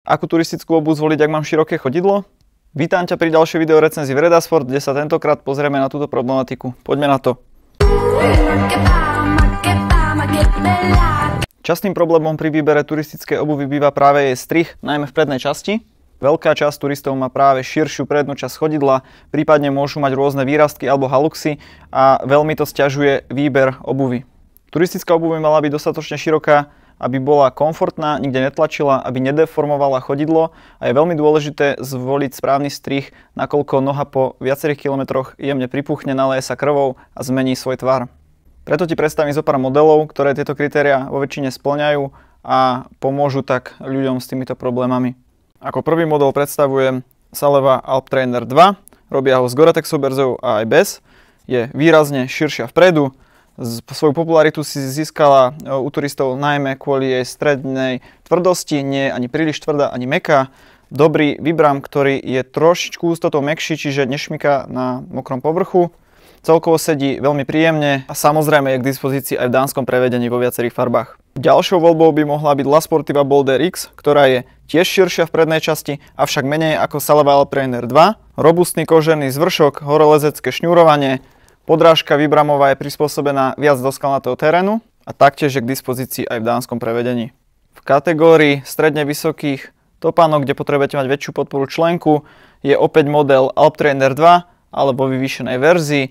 Ako turistickú obu zvoliť, ak mám široké chodidlo? Vítam ťa pri ďalšej recenzii v Redasport, kde sa tentokrát pozrieme na túto problematiku. Poďme na to. Častým problémom pri výbere turistickej obuvy býva práve jej strich, najmä v prednej časti, Veľká časť turistov má práve širšiu prednú časť chodidla, prípadne môžu mať rôzne výrastky alebo haluxy a veľmi to stiažuje výber obuvy. Turistická obuva mala byť dostatočne široká aby bola komfortná, nikde netlačila, aby nedeformovala chodidlo a je veľmi dôležité zvoliť správny strih, nakoľko noha po viacerých kilometroch jemne pripuchne, naleje sa krvou a zmení svoj tvar. Preto ti predstavím zo pár modelov, ktoré tieto kritéria vo väčšine splňajú a pomôžu tak ľuďom s týmito problémami. Ako prvý model predstavujem Saleva Alp Trainer 2, robia ho s Goratexou berzou a aj bez. Je výrazne širšia vpredu, Svoju popularitu si získala e, u turistov najmä kvôli jej strednej tvrdosti, nie ani príliš tvrdá, ani meká. Dobrý vibram, ktorý je trošičku ústotou mekší, čiže nešmyká na mokrom povrchu. Celkovo sedí veľmi príjemne a samozrejme je k dispozícii aj v dánskom prevedení vo viacerých farbách. Ďalšou voľbou by mohla byť La Sportiva Boulder X, ktorá je tiež širšia v prednej časti, avšak menej ako Salaval Trainer 2. Robustný kožený zvršok, horolezecké šňúrovanie, Podrážka Vibramová je prispôsobená viac do skalnatého terénu a taktiež je k dispozícii aj v dánskom prevedení. V kategórii stredne vysokých topánok, kde potrebujete mať väčšiu podporu členku, je opäť model Alptrainer 2 alebo vyvýšenej verzii. E,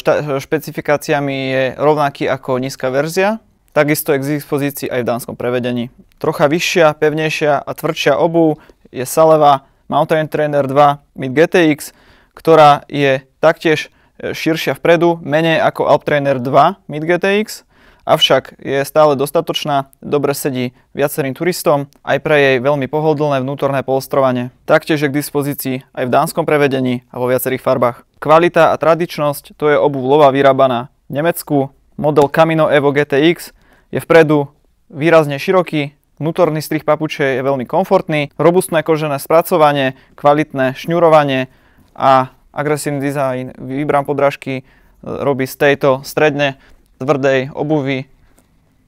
šta- e, špecifikáciami je rovnaký ako nízka verzia. Takisto je k dispozícii aj v dánskom prevedení. Trocha vyššia, pevnejšia a tvrdšia obu je Saleva Mountain Trainer 2 Mid GTX, ktorá je taktiež E, širšia vpredu, menej ako Alptrainer 2 Mid GTX, avšak je stále dostatočná, dobre sedí viacerým turistom, aj pre jej veľmi pohodlné vnútorné polstrovanie. Taktiež je k dispozícii aj v dánskom prevedení a vo viacerých farbách. Kvalita a tradičnosť to je obuv lova vyrábaná v Nemecku. Model Camino Evo GTX je vpredu výrazne široký, Vnútorný strih papuče je veľmi komfortný, robustné kožené spracovanie, kvalitné šňurovanie a agresívny dizajn, vybrám podrážky, e, robí z tejto stredne tvrdej obuvy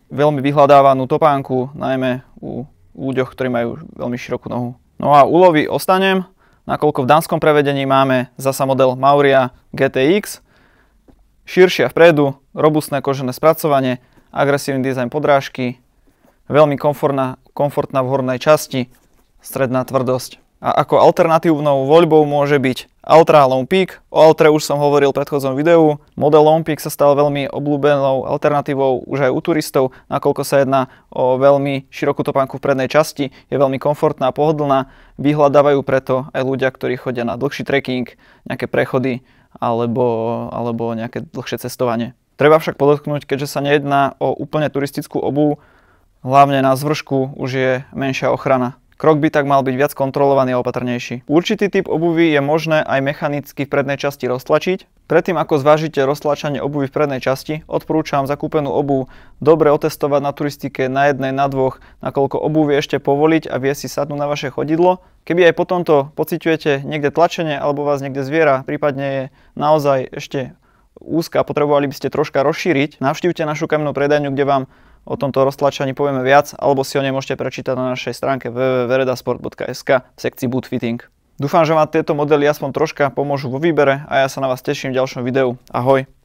veľmi vyhľadávanú topánku, najmä u ľuďoch, ktorí majú veľmi širokú nohu. No a úlovy ostanem, nakoľko v danskom prevedení máme zasa model Mauria GTX, širšia vpredu, robustné kožené spracovanie, agresívny dizajn podrážky, veľmi komfortná, komfortná v hornej časti, stredná tvrdosť a ako alternatívnou voľbou môže byť Altra Lone Peak. O Altre už som hovoril v predchodzom videu. Model Lone Peak sa stal veľmi obľúbenou alternatívou už aj u turistov, nakoľko sa jedná o veľmi širokú topánku v prednej časti. Je veľmi komfortná a pohodlná. Vyhľadávajú preto aj ľudia, ktorí chodia na dlhší trekking, nejaké prechody alebo, alebo nejaké dlhšie cestovanie. Treba však podotknúť, keďže sa nejedná o úplne turistickú obu, hlavne na zvršku už je menšia ochrana. Krok by tak mal byť viac kontrolovaný a opatrnejší. Určitý typ obuvy je možné aj mechanicky v prednej časti roztlačiť. Predtým ako zvážite roztlačanie obuvy v prednej časti, odporúčam zakúpenú obu dobre otestovať na turistike na jednej, na dvoch, nakoľko obuv ešte povoliť a vie si sadnú na vaše chodidlo. Keby aj po tomto pociťujete niekde tlačenie alebo vás niekde zviera, prípadne je naozaj ešte úzka, potrebovali by ste troška rozšíriť, navštívte našu kamennú predajňu, kde vám O tomto roztlačaní povieme viac, alebo si o nej môžete prečítať na našej stránke www.veredasport.sk v sekcii Bootfitting. Dúfam, že vám tieto modely aspoň troška pomôžu vo výbere a ja sa na vás teším v ďalšom videu. Ahoj!